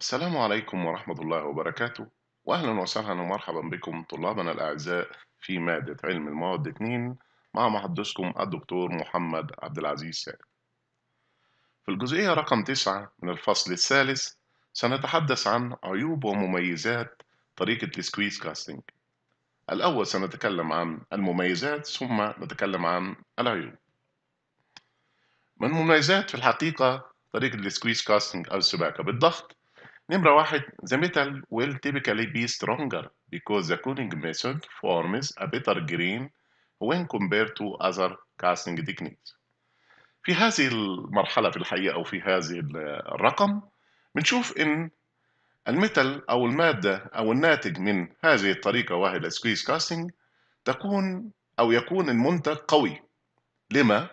السلام عليكم ورحمة الله وبركاته وأهلا وسهلا ومرحبا بكم طلابنا الأعزاء في مادة علم المواد 2 مع محدثكم الدكتور محمد عبد العزيز سالم في الجزئية رقم 9 من الفصل الثالث سنتحدث عن عيوب ومميزات طريقة السكويز كاستنج الأول سنتكلم عن المميزات ثم نتكلم عن العيوب من مميزات في الحقيقة طريقة السكويز كاستنج أو السباكة بالضغط نمرة واحد the metal will typically be stronger because the cooling method forms a better grain when compared to other casting techniques. في هذه المرحلة في الحقيقة أو في هذه الرقم بنشوف إن الميتال أو المادة أو الناتج من هذه الطريقة وهي السكويز كاستنج تكون أو يكون المنتج قوي لما؟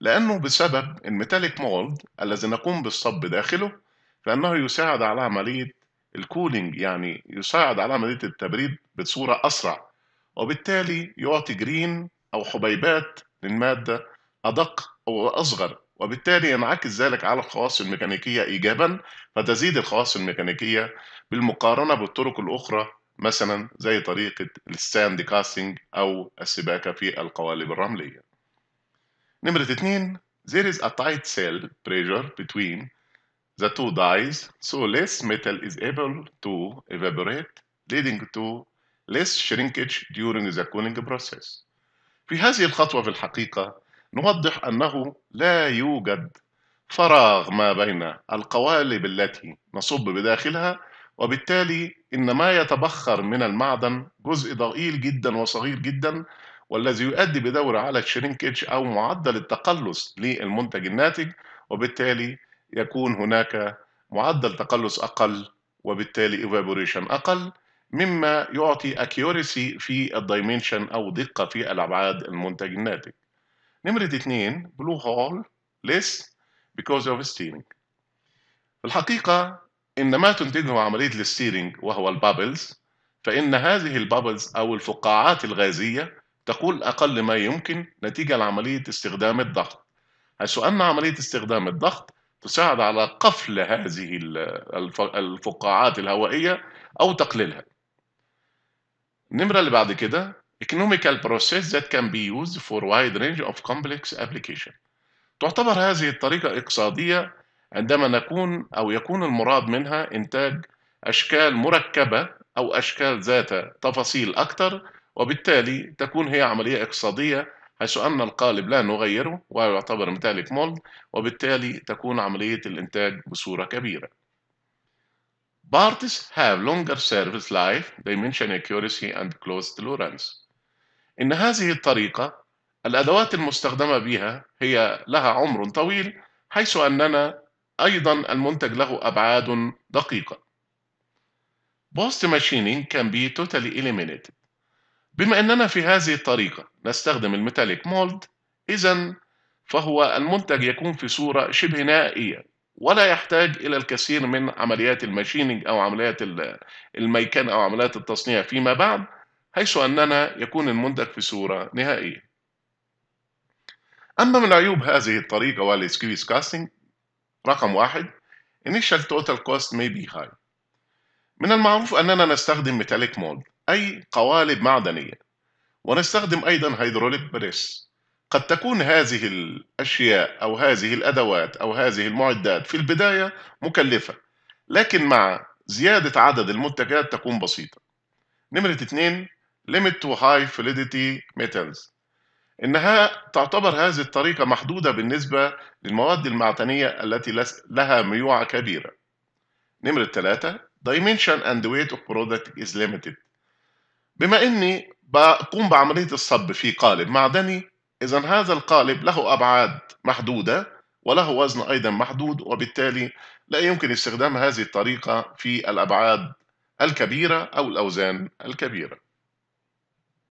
لأنه بسبب الميتاليك مولد الذي نقوم بالصب داخله فانه يساعد على عمليه الكولينج يعني يساعد على عمليه التبريد بصوره اسرع وبالتالي يعطي جرين او حبيبات للماده ادق او اصغر وبالتالي ينعكس ذلك على الخواص الميكانيكيه ايجابا فتزيد الخواص الميكانيكيه بالمقارنه بالطرق الاخرى مثلا زي طريقه الساند كاستنج او السباكه في القوالب الرمليه. نمره اثنين There is a tight cell pressure between The two dies, so less metal is able to evaporate, leading to less shrinkage during the cooling process. في هذه الخطوة في الحقيقة نوضح أنه لا يوجد فراغ ما بين القوالب التي نصب بداخلها وبالتالي إن ما يتبخر من المعدن جزء ضئيل جدا وصغير جدا والذي يؤدي بدوره على الشرينكج أو معدل التقلص للمنتج الناتج وبالتالي يكون هناك معدل تقلص أقل وبالتالي evaporation أقل مما يعطي accuracy في الدايمنشن أو دقة في الأبعاد المنتج الناتج. نمرة اثنين blue hole less because of steering. في الحقيقة إن ما تنتجه عملية الستيرنج وهو البابلز فإن هذه البابلز أو الفقاعات الغازية تقول أقل ما يمكن نتيجة لعملية استخدام الضغط حيث أن عملية استخدام الضغط تساعد على قفل هذه الفقاعات الهوائية أو تقليلها. النمرة اللي بعد كده economical process that can be used for wide range of complex application. تعتبر هذه الطريقة اقتصادية عندما نكون أو يكون المراد منها إنتاج أشكال مركبة أو أشكال ذات تفاصيل أكثر وبالتالي تكون هي عملية اقتصادية حيث أن القالب لا نغيره ويعتبر ميتاليك مولد وبالتالي تكون عملية الإنتاج بصورة كبيرة. Parts have longer service life, dimension accuracy and closed tolerance. إن هذه الطريقة الأدوات المستخدمة بها هي لها عمر طويل حيث أننا أيضا المنتج له أبعاد دقيقة. Post machining can be totally eliminated. بما أننا في هذه الطريقة نستخدم الميتاليك مولد إذا فهو المنتج يكون في صورة شبه نهائية ولا يحتاج إلى الكثير من عمليات الماشينينج أو عمليات الميكان أو عمليات التصنيع فيما بعد حيث أننا يكون المنتج في صورة نهائية أما من عيوب هذه الطريقة والسكويز كاستنج رقم واحد initial total cost may be high من المعروف أننا نستخدم ميتاليك مولد أي قوالب معدنية ونستخدم أيضا هيدروليك بريس قد تكون هذه الأشياء أو هذه الأدوات أو هذه المعدات في البداية مكلفة لكن مع زيادة عدد المنتجات تكون بسيطة نمرة 2 Limit to High Fluidity Metals إنها تعتبر هذه الطريقة محدودة بالنسبة للمواد المعدنية التي لها ميوعة كبيرة نمرة 3 Dimension and Weight of Product is Limited بما اني بقوم بعمليه الصب في قالب معدني اذا هذا القالب له ابعاد محدوده وله وزن ايضا محدود وبالتالي لا يمكن استخدام هذه الطريقه في الابعاد الكبيره او الاوزان الكبيره